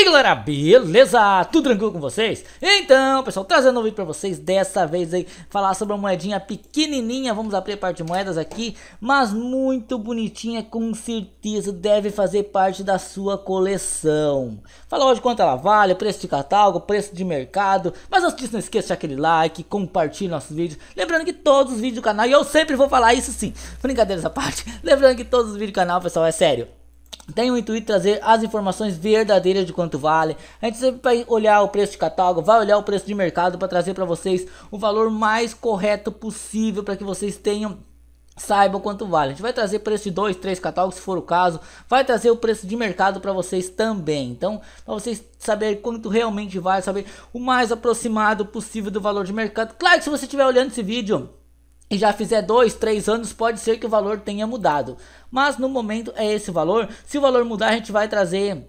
aí galera, beleza? Tudo tranquilo com vocês? Então, pessoal, trazendo um vídeo pra vocês dessa vez aí, falar sobre uma moedinha pequenininha, vamos abrir a parte de moedas aqui, mas muito bonitinha, com certeza deve fazer parte da sua coleção. Fala hoje quanto ela vale, preço de catálogo, preço de mercado, mas antes disso não esqueça de deixar aquele like, compartilhe nossos vídeos, lembrando que todos os vídeos do canal, e eu sempre vou falar isso sim, brincadeiras à parte, lembrando que todos os vídeos do canal, pessoal, é sério, tem o intuito de trazer as informações verdadeiras de quanto vale. A gente sempre vai olhar o preço de catálogo, vai olhar o preço de mercado para trazer para vocês o valor mais correto possível para que vocês tenham saibam quanto vale. A gente vai trazer preço de dois, três catálogos, se for o caso, vai trazer o preço de mercado para vocês também. Então, para vocês saberem quanto realmente vale, saber o mais aproximado possível do valor de mercado. Claro que se você estiver olhando esse vídeo, e já fizer dois, três anos, pode ser que o valor tenha mudado. Mas no momento é esse valor. Se o valor mudar, a gente vai trazer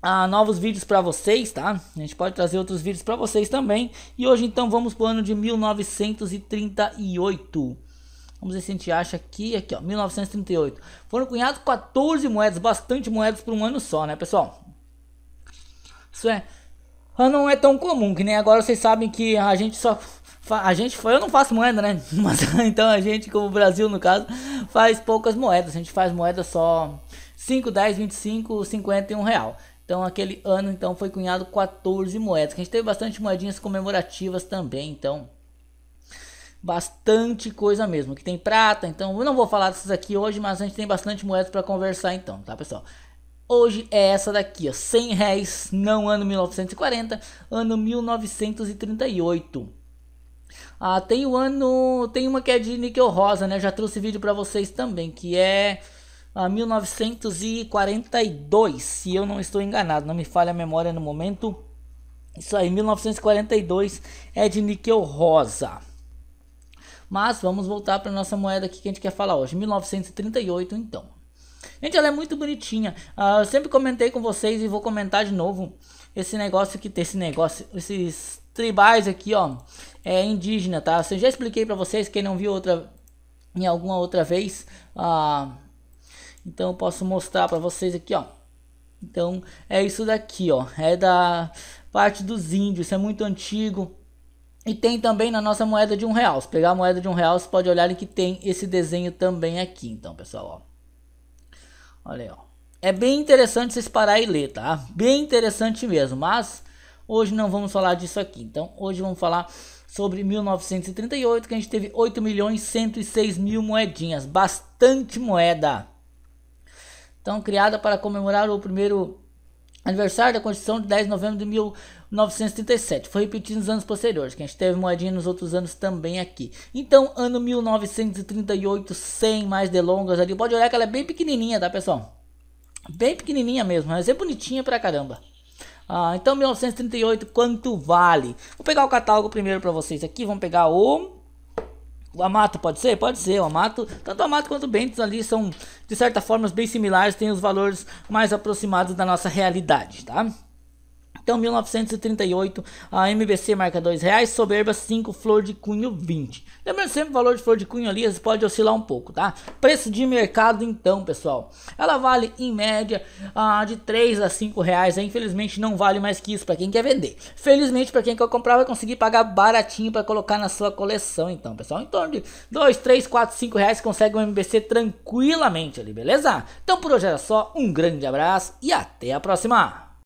ah, novos vídeos para vocês, tá? A gente pode trazer outros vídeos para vocês também. E hoje então vamos para o ano de 1938. Vamos ver se a gente acha aqui, aqui ó, 1938. Foram cunhados 14 moedas, bastante moedas por um ano só, né, pessoal? Isso é não é tão comum, que nem agora vocês sabem que a gente só a gente foi, eu não faço moeda, né? Mas então a gente, como o Brasil no caso, faz poucas moedas. A gente faz moeda só 5, 10, 25, 50 e 1 real. Então aquele ano então foi cunhado 14 moedas. A gente teve bastante moedinhas comemorativas também, então bastante coisa mesmo. Que tem prata, então eu não vou falar dessas aqui hoje, mas a gente tem bastante moedas para conversar então, tá, pessoal? Hoje é essa daqui, ó, 100 réis não ano 1940, ano 1938. Ah, tem o ano, tem uma que é de níquel rosa, né? Eu já trouxe vídeo para vocês também, que é ah, a 1942, se eu não estou enganado, não me falha a memória no momento. Isso aí, 1942 é de níquel rosa. Mas vamos voltar para nossa moeda aqui que a gente quer falar hoje, 1938 então. Gente, ela é muito bonitinha. Uh, eu sempre comentei com vocês e vou comentar de novo esse negócio que tem esse negócio, esses tribais aqui, ó, é indígena, tá? Eu já expliquei para vocês quem não viu outra em alguma outra vez. Uh, então eu posso mostrar para vocês aqui, ó. Então é isso daqui, ó. É da parte dos índios. É muito antigo. E tem também na nossa moeda de um real. Se pegar a moeda de um real, você pode olhar que tem esse desenho também aqui. Então, pessoal, ó. Olha aí, ó. É bem interessante vocês parar e ler, tá? Bem interessante mesmo, mas hoje não vamos falar disso aqui. Então, hoje vamos falar sobre 1938, que a gente teve 8 milhões 106 mil moedinhas, bastante moeda. Então, criada para comemorar o primeiro Aniversário da Constituição de 10 de novembro de 1937. Foi repetido nos anos posteriores, que a gente teve moedinha nos outros anos também aqui. Então, ano 1938, sem mais delongas ali. Pode olhar que ela é bem pequenininha, tá, pessoal? Bem pequenininha mesmo, mas é bonitinha pra caramba. Ah, então 1938, quanto vale? Vou pegar o catálogo primeiro para vocês aqui. Vamos pegar o o Amato pode ser? Pode ser. O Amato, tanto o Amato quanto o Bentes ali são, de certa forma, bem similares, têm os valores mais aproximados da nossa realidade, tá? Então, 1938, a MBC marca R$ reais, Soberba 5, Flor de Cunho 20. Lembrando sempre o valor de Flor de Cunho ali, pode oscilar um pouco, tá? Preço de mercado então, pessoal. Ela vale em média ah, de 3 a 5 reais, né? infelizmente não vale mais que isso para quem quer vender. Felizmente para quem quer comprar vai conseguir pagar baratinho para colocar na sua coleção então, pessoal. Em torno de 2, 3, 4, 5 reais consegue um MBC tranquilamente ali, beleza? Então por hoje era só, um grande abraço e até a próxima!